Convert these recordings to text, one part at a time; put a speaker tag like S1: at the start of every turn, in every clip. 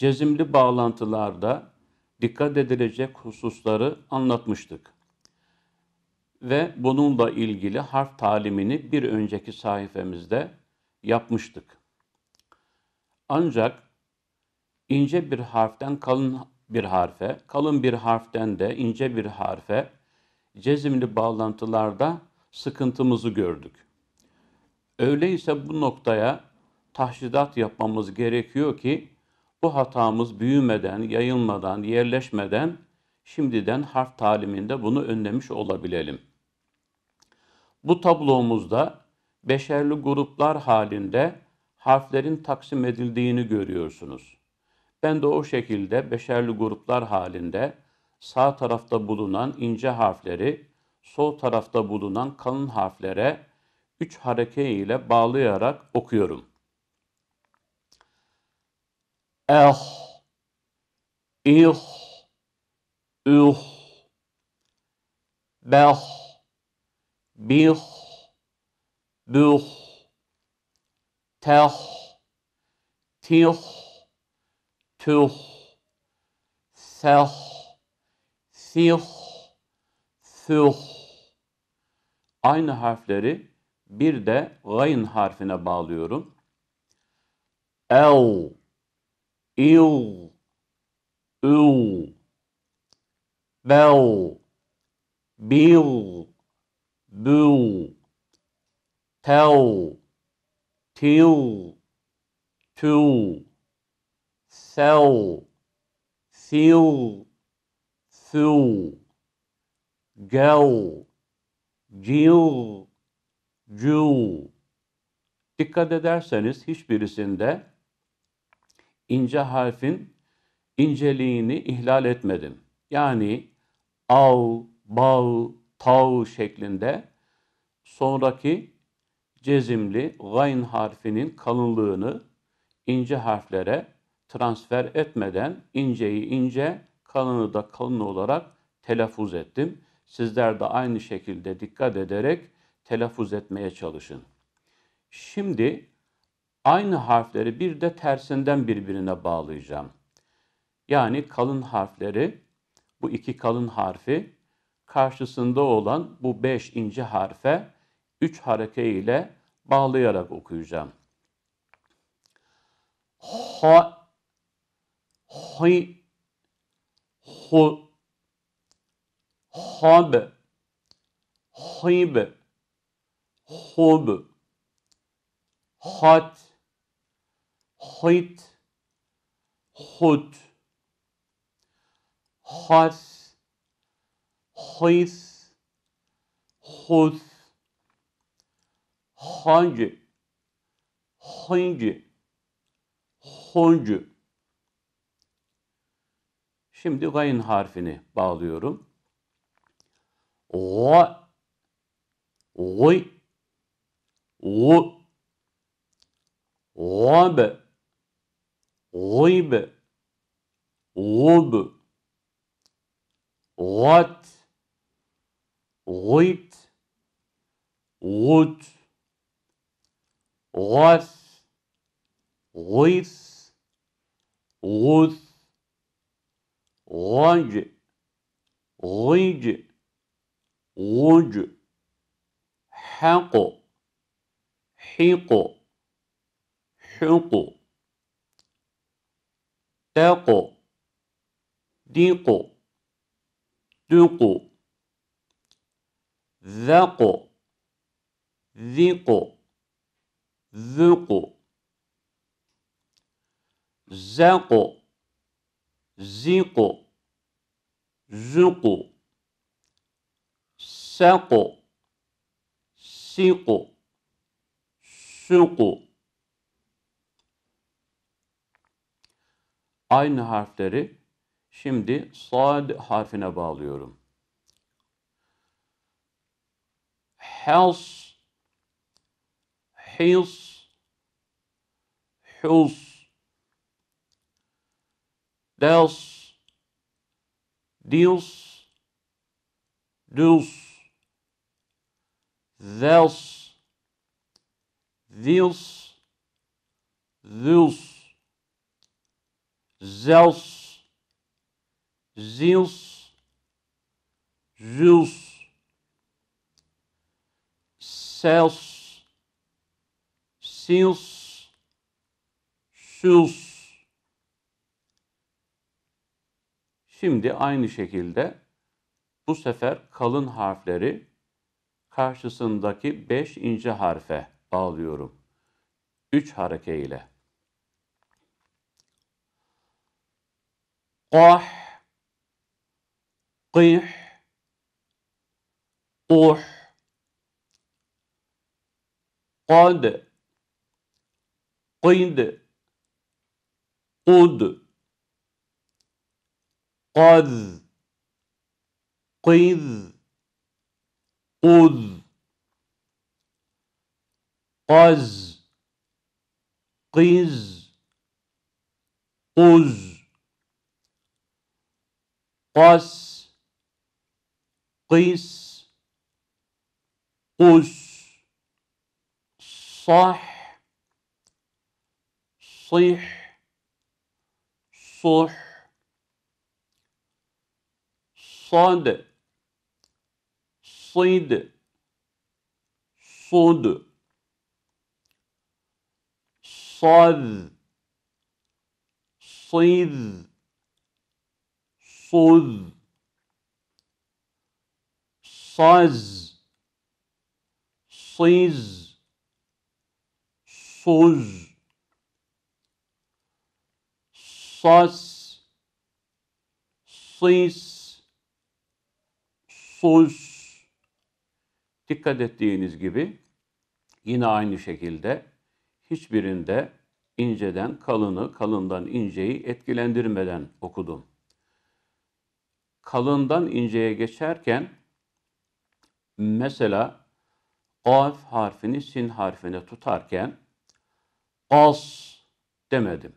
S1: cezimli bağlantılarda dikkat edilecek hususları anlatmıştık. Ve bununla ilgili harf talimini bir önceki sayfemizde yapmıştık. Ancak ince bir harften kalın bir harfe, kalın bir harften de ince bir harfe cezimli bağlantılarda sıkıntımızı gördük. Öyleyse bu noktaya tahşidat yapmamız gerekiyor ki bu hatamız büyümeden, yayılmadan, yerleşmeden şimdiden harf taliminde bunu önlemiş olabilelim. Bu tablomuzda beşerli gruplar halinde harflerin taksim edildiğini görüyorsunuz. Ben de o şekilde beşerli gruplar halinde sağ tarafta bulunan ince harfleri sol tarafta bulunan kalın harflere üç hareke ile bağlayarak okuyorum eh, ih, üh, beh, bih, büh, teh, tih, tüh, seh, sih, süh. Aynı harfleri bir de gayn harfine bağlıyorum. El, il, il, bel, bil, bül, tell til, tül, sell sil, sül, gel, cil, cül. Dikkat ederseniz hiçbirisinde ince harfin inceliğini ihlal etmedim. Yani av, bav, tav şeklinde sonraki cezimli gayn harfinin kalınlığını ince harflere transfer etmeden inceyi ince, kalını da kalın olarak telaffuz ettim. Sizler de aynı şekilde dikkat ederek telaffuz etmeye çalışın. Şimdi Aynı harfleri bir de tersinden birbirine bağlayacağım. Yani kalın harfleri, bu iki kalın harfi karşısında olan bu beş ince harfe üç hareke ile bağlayarak okuyacağım. Ha, hi, hu, hab, hib, hub, hat, Hıt, hut, has, hıs, hus, hancı, hıncı, honcu. Şimdi gayın harfini bağlıyorum. O, oy, o, obe, غيب غب غت غيت غت غث غيث غث غج غج غج حق حق حق تاقو ديقو دوقو ذاقو ذيقو ذوقو زاقو زيقو زوقو ساقو سيقو سوقو aynı harfleri şimdi sad harfine bağlıyorum. Hels, His, hus, dels, dils, dus, dels, dils, dus. Zeus, Zeus, Zeus, Celso, Sils, Sus. Şimdi aynı şekilde bu sefer kalın harfleri karşısındaki beş ince harfe bağlıyorum. 3 harekeyle. قاح قيح قوح قد قيد قد قذ قذ قذ قز قز قز قس قيس قس صح صيح صح صاد صيد صد صاذ صيذ Suz. Saz. Siz. Suz. Sas. Sis. Sus. Dikkat ettiğiniz gibi yine aynı şekilde hiçbirinde inceden kalını, kalından inceyi etkilendirmeden okudum kalından inceye geçerken mesela Kaf harfini sin harfine tutarken as demedim.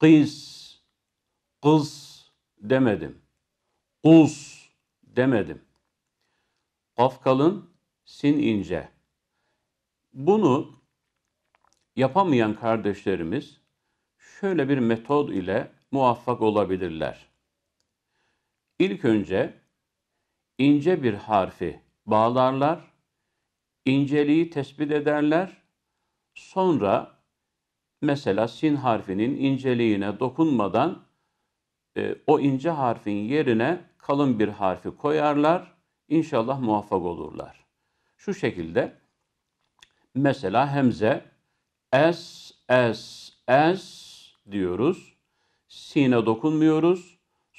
S1: Qiz, kız demedim. Kuz demedim. Kaf kalın, sin ince. Bunu yapamayan kardeşlerimiz şöyle bir metod ile muvaffak olabilirler. İlk önce ince bir harfi bağlarlar, inceliği tespit ederler, sonra mesela sin harfinin inceliğine dokunmadan e, o ince harfin yerine kalın bir harfi koyarlar, İnşallah muvaffak olurlar. Şu şekilde mesela hemze s s s diyoruz. Sine dokunmuyoruz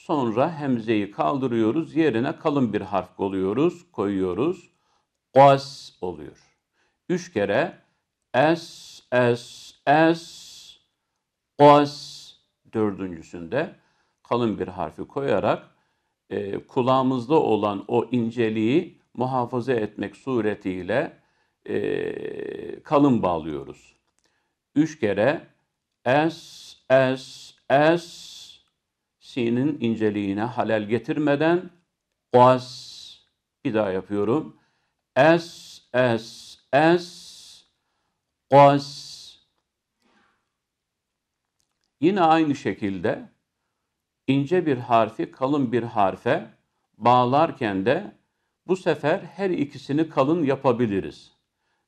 S1: Sonra hemzeyi kaldırıyoruz. Yerine kalın bir harf koyuyoruz, koyuyoruz. Gas oluyor. Üç kere S S es, gas dördüncüsünde kalın bir harfi koyarak e, kulağımızda olan o inceliği muhafaza etmek suretiyle e, kalın bağlıyoruz. Üç kere S S S sinin inceliğine halel getirmeden gas bir daha yapıyorum. Es es es gas Yine aynı şekilde ince bir harfi kalın bir harfe bağlarken de bu sefer her ikisini kalın yapabiliriz.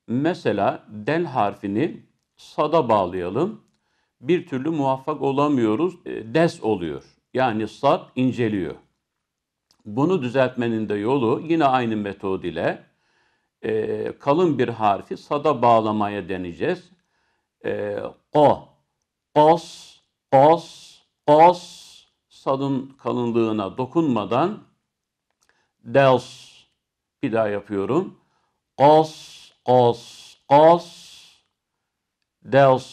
S1: Mesela del harfini sada bağlayalım. Bir türlü muvaffak olamıyoruz. E, des oluyor yani sat inceliyor. Bunu düzeltmenin de yolu yine aynı metod ile e, kalın bir harfi sada bağlamaya deneyeceğiz. E, o, os, os, os sadın kalınlığına dokunmadan dels bir daha yapıyorum. Os, os, os, dels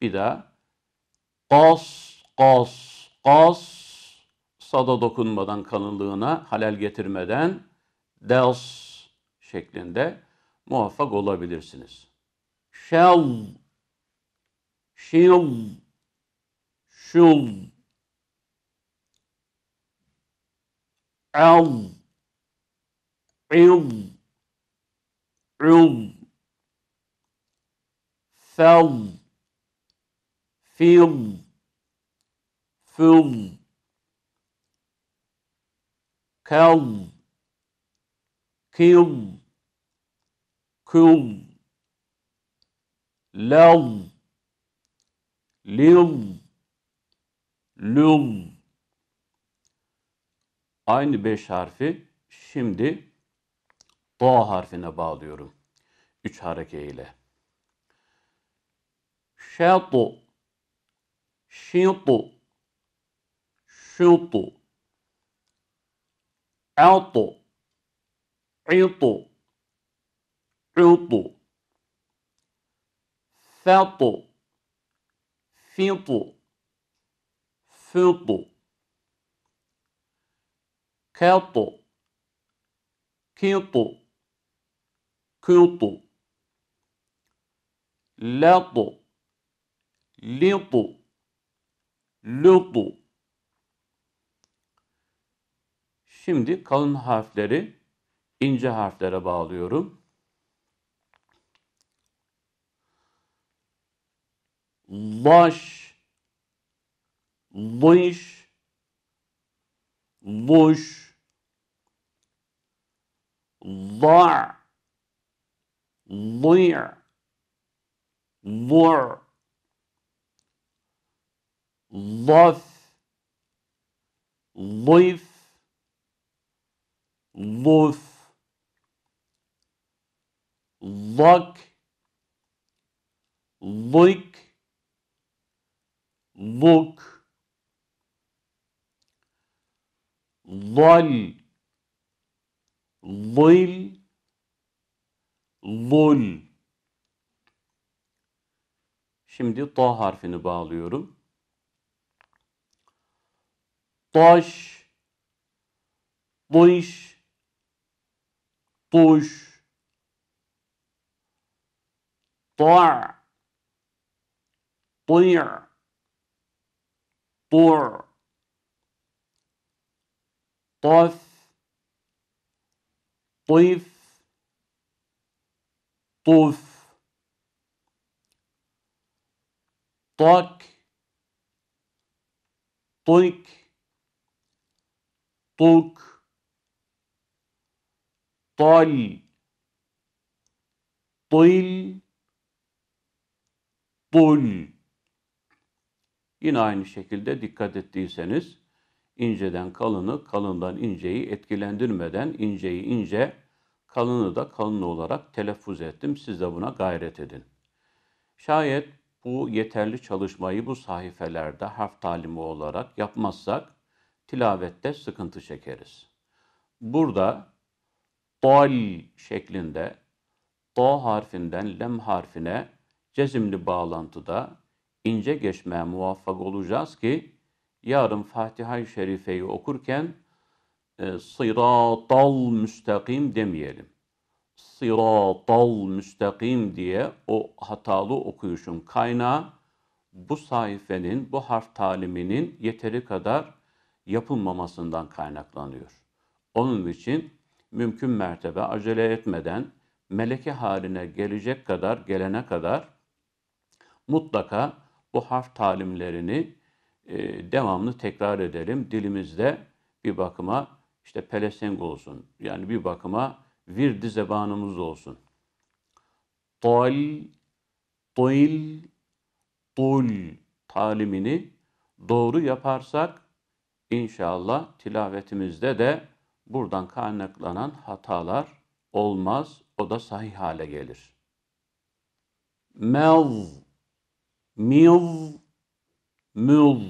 S1: bir daha. Os, os, Qas, sada dokunmadan kanılığına, halel getirmeden dels şeklinde muvaffak olabilirsiniz. Şel, şil, şul, el, il, ül, fel, fil, fız kaz kıl kıl laz lil lul aynı beş harfi şimdi ba harfine bağlıyorum. Üç hareke ile. Şatu, şintu, chuto, alto, pinto, chuto, feto, finto, filto, quieto, quinto, quinto, lento, limpo, luto. Şimdi kalın harfleri ince harflere bağlıyorum. Laş, lış, luş, la, lıy, lor, laf, lıf, Luf. Lok. Loik. Luk. Lol. Lil. Lul. Şimdi ta harfini bağlıyorum. Taş, dış, push, Boar, Boyer, Boar, Boff, Boif, Boof, Block, Blink, Book, ضل طل طل Yine aynı şekilde dikkat ettiyseniz inceden kalını, kalından inceyi etkilendirmeden inceyi ince, kalını da kalın olarak telaffuz ettim. Siz de buna gayret edin. Şayet bu yeterli çalışmayı bu sayfelerde harf talimi olarak yapmazsak tilavette sıkıntı çekeriz. Burada dal şeklinde o harfinden lem harfine cezimli bağlantıda ince geçmeye muvaffak olacağız ki yarın Fatiha-i Şerife'yi okurken e, sıratal müstakim demeyelim. Sıratal müstakim diye o hatalı okuyuşun kaynağı bu sayfenin, bu harf taliminin yeteri kadar yapılmamasından kaynaklanıyor. Onun için mümkün mertebe acele etmeden meleke haline gelecek kadar gelene kadar mutlaka bu harf talimlerini e, devamlı tekrar edelim. Dilimizde bir bakıma işte pelesenk olsun. Yani bir bakıma virdi zebanımız olsun. Tol, toil, tul talimini doğru yaparsak inşallah tilavetimizde de buradan kaynaklanan hatalar olmaz. O da sahih hale gelir. Mel, mil, mül.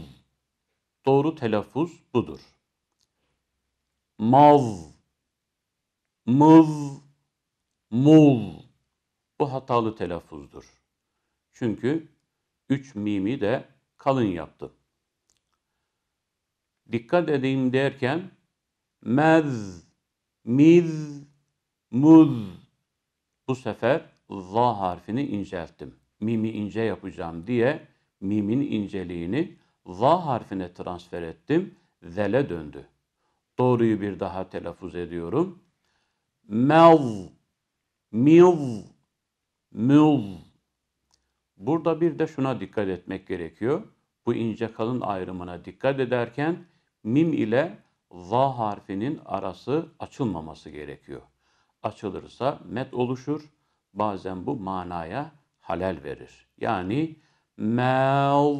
S1: Doğru telaffuz budur. Maz, mız, mul. Bu hatalı telaffuzdur. Çünkü üç mimi de kalın yaptı. Dikkat edeyim derken mez, miz, muz. Bu sefer za harfini incelttim. Mimi ince yapacağım diye mimin inceliğini za harfine transfer ettim. Zele döndü. Doğruyu bir daha telaffuz ediyorum. Mez, miz, muz. Burada bir de şuna dikkat etmek gerekiyor. Bu ince kalın ayrımına dikkat ederken mim ile va harfinin arası açılmaması gerekiyor. Açılırsa met oluşur. Bazen bu manaya halel verir. Yani mev,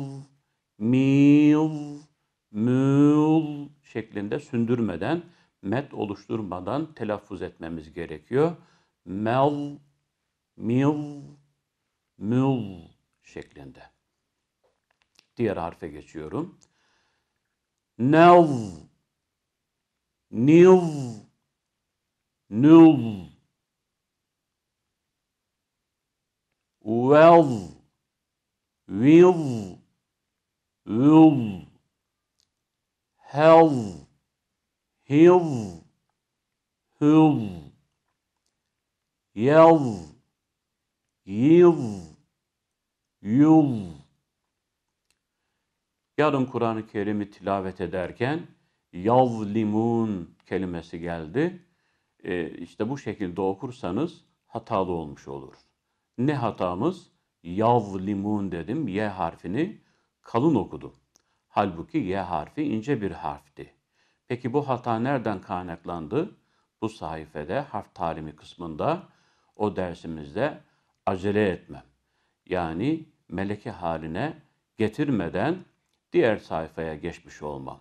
S1: mil, mül şeklinde sündürmeden, met oluşturmadan telaffuz etmemiz gerekiyor. Mev, mil, mül şeklinde. Diğer harfe geçiyorum. Nev Nil. Nul. Well. Will. Ul. Hell. Hill. Hul. Yel. Yıl. Yul. Yarın Kur'an-ı Kerim'i tilavet ederken yazlimun kelimesi geldi. E, işte bu şekilde okursanız hatalı olmuş olur. Ne hatamız? Yazlimun dedim. Y harfini kalın okudu. Halbuki Y harfi ince bir harfti. Peki bu hata nereden kaynaklandı? Bu sayfede harf talimi kısmında o dersimizde acele etmem. Yani meleki haline getirmeden diğer sayfaya geçmiş olmam.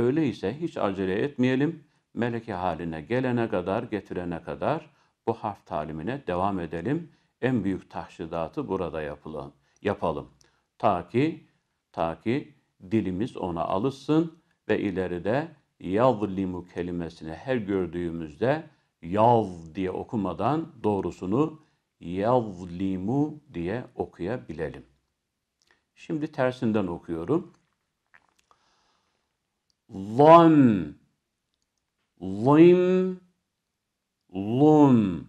S1: Öyleyse hiç acele etmeyelim. Meleki haline gelene kadar, getirene kadar bu harf talimine devam edelim. En büyük tahşidatı burada yapalım. yapalım. Ta ki, ta ki dilimiz ona alışsın ve ileride "yavlimu" kelimesini her gördüğümüzde "yav" diye okumadan doğrusunu "yavlimu" diye okuyabilelim. Şimdi tersinden okuyorum. Lom. Lim. Lum.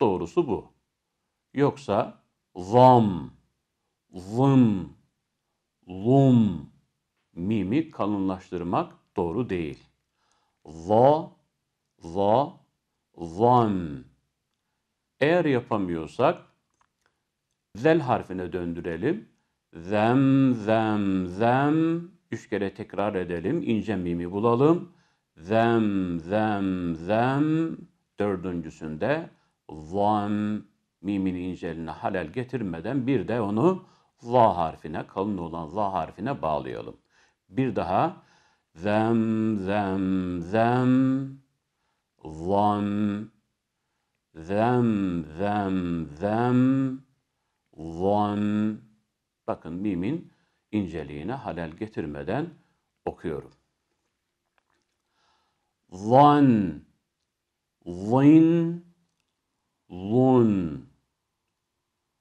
S1: Doğrusu bu. Yoksa zam, zım, lum mimi kalınlaştırmak doğru değil. Za, za, zan. Eğer yapamıyorsak zel harfine döndürelim. Zem, zem, zem, Üç kere tekrar edelim. İnce mimi bulalım. Zem, zem, zem. Dördüncüsünde zam mimin inceline halel getirmeden bir de onu la harfine, kalın olan la harfine bağlayalım. Bir daha zem, zem, zem, zam, zem, zem, zem, zam. Bakın mimin inceliğine halel getirmeden okuyorum. Zan, zin, zun.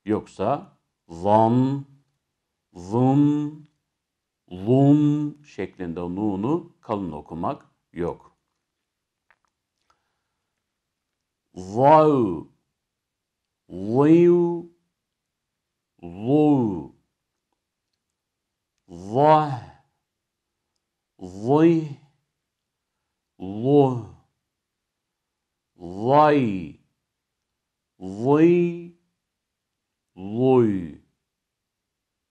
S1: Yoksa zan, zın, lum şeklinde nunu kalın okumak yok. Zav, ziv, zuv ва, лы, ло, лай, лы, лой.